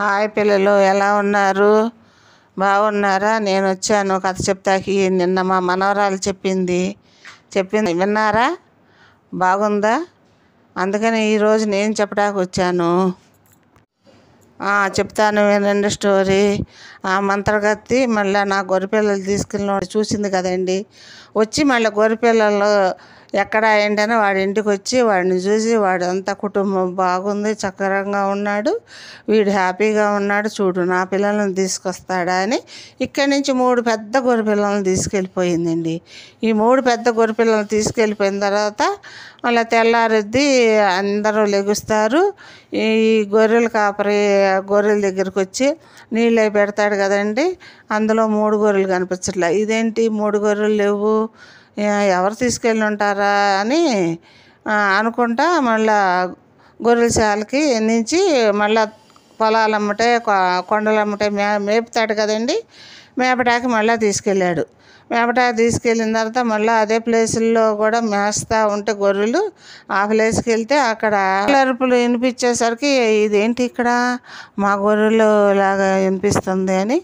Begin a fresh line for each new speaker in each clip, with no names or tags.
hi పిల్లలు ఎలా ఉన్నారు బాగున్నారా నేను వచ్చాను కథ చెప్తాకి నిన్న మా మనవరాలు చెప్పింది చెప్పింది విన్నారా బాగుందా అందుకని ఈరోజు నేను చెప్పడానికి వచ్చాను చెప్తాను వినండి స్టోరీ ఆ మంత్రగత్తి మళ్ళీ నా గొర్రెపిల్లలు తీసుకెళ్ళిన చూసింది కదండి వచ్చి మళ్ళీ గొర్రెపిల్లలు ఎక్కడ ఏంటని వాడి ఇంటికి వచ్చి వాడిని చూసి వాడంతా కుటుంబం బాగుంది చక్కరంగా ఉన్నాడు వీడు హ్యాపీగా ఉన్నాడు చూడు నా పిల్లలను తీసుకొస్తాడా అని ఇక్కడి నుంచి మూడు పెద్ద గొర్రె పిల్లలను తీసుకెళ్ళిపోయిందండి ఈ మూడు పెద్ద గొర్రె పిల్లలను తీసుకెళ్ళిపోయిన తర్వాత మళ్ళీ తెల్లారిద్ది అందరూ లెగుస్తారు ఈ గొర్రెలు కాపరి గొర్రెల దగ్గరికి వచ్చి నీళ్ళు పెడతాడు కదండి అందులో మూడు గొర్రెలు కనిపించట్లే ఇదేంటి మూడు గొర్రెలు లేవు ఎవరు తీసుకెళ్ళి ఉంటారా అని అనుకుంటా మళ్ళా గొర్రెలశాలకి నుంచి మళ్ళా కొండలు అమ్మటే మే మేపుతాడు కదండి మేపటాకి మళ్ళీ తీసుకెళ్ళాడు మేపటాకి తీసుకెళ్ళిన తర్వాత మళ్ళీ అదే ప్లేసుల్లో కూడా మేస్తూ ఉంటే గొర్రెలు ఆ ప్లేస్కి వెళ్తే అక్కడ అరుపులు వినిపించేసరికి ఇదేంటి ఇక్కడ మా గొర్రెలు లాగా వినిపిస్తుంది అని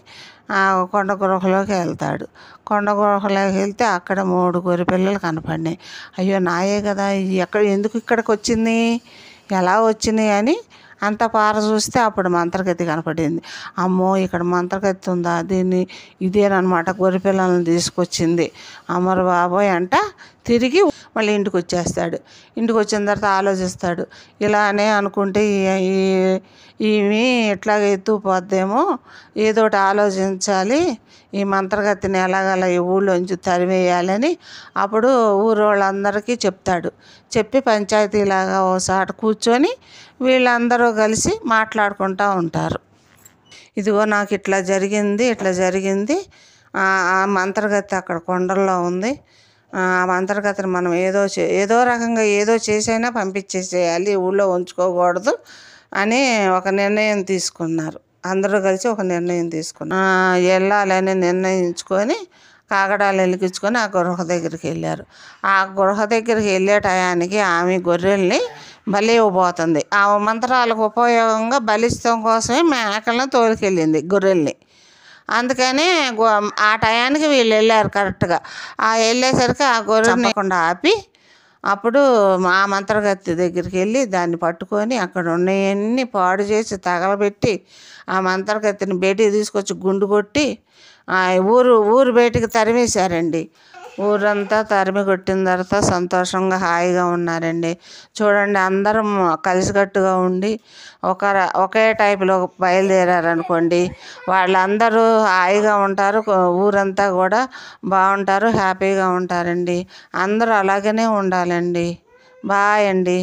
కొండ గుహలోకి వెళ్తాడు కొండ గుహలోకి వెళ్తే అక్కడ మూడు పిల్లలు కనపడినాయి అయ్యో నాయే కదా ఎక్కడ ఎందుకు ఇక్కడికి వచ్చింది ఎలా వచ్చినాయి అని అంత పార చూస్తే అప్పుడు మంత్రగతి కనపడింది అమ్మో ఇక్కడ మంత్రగతి ఉందా దీన్ని ఇదేనమాట పిల్లలను తీసుకొచ్చింది అమరు బాబోయ్ అంట తిరిగి మళ్ళీ ఇంటికి వచ్చేస్తాడు ఇంటికి వచ్చిన తర్వాత ఆలోచిస్తాడు ఇలానే అనుకుంటే ఈమె ఇట్లాగే ఎత్తుపోద్దేమో ఏదో ఒకటి ఆలోచించాలి ఈ మంత్రగతిని ఎలాగలా ఈ ఊళ్ళోంచి తరివేయాలని అప్పుడు ఊరు వాళ్ళందరికీ చెప్తాడు చెప్పి పంచాయతీలాగా ఒకసారి కూర్చొని వీళ్ళందరూ కలిసి మాట్లాడుకుంటూ ఉంటారు ఇదిగో నాకు ఇట్లా జరిగింది ఇట్లా జరిగింది ఆ మంత్రగతి అక్కడ కొండల్లో ఉంది అంతర్గతను మనం ఏదో ఏదో రకంగా ఏదో చేసైనా పంపించేసేయాలి ఊళ్ళో ఉంచుకోకూడదు అని ఒక నిర్ణయం తీసుకున్నారు అందరూ కలిసి ఒక నిర్ణయం తీసుకున్నారు వెళ్ళాలని నిర్ణయించుకొని కాగడాలు వెలిగించుకొని ఆ గృహ దగ్గరికి వెళ్ళారు ఆ గృహ దగ్గరికి వెళ్ళే టయానికి ఆమె గొర్రెల్ని బలి ఇవ్వబోతుంది ఆ మంత్రాలకు ఉపయోగంగా బలిస్తం కోసమే మేకలను తోలికెళ్ళింది గొర్రెల్ని అందుకని ఆ టయానికి వీళ్ళు వెళ్ళారు కరెక్ట్గా ఆ వెళ్ళేసరికి ఆ గొర్రె లేకుండా ఆపి అప్పుడు ఆ మంత్రగత్తి దగ్గరికి వెళ్ళి దాన్ని పట్టుకొని అక్కడ ఉన్నవన్నీ పాడు చేసి తగలబెట్టి ఆ మంత్రగత్తిని బయటికి తీసుకొచ్చి గుండు కొట్టి ఊరు ఊరు బయటికి తరిమేశారండి ఊరంతా తరిమి కొట్టిన తర్వాత సంతోషంగా హాయిగా ఉన్నారండి చూడండి అందరం కలిసికట్టుగా ఉండి ఒక ఒకే టైపులో బయలుదేరారనుకోండి వాళ్ళందరూ హాయిగా ఉంటారు ఊరంతా కూడా బాగుంటారు హ్యాపీగా ఉంటారండి అందరూ అలాగనే ఉండాలండి బాయ్ అండి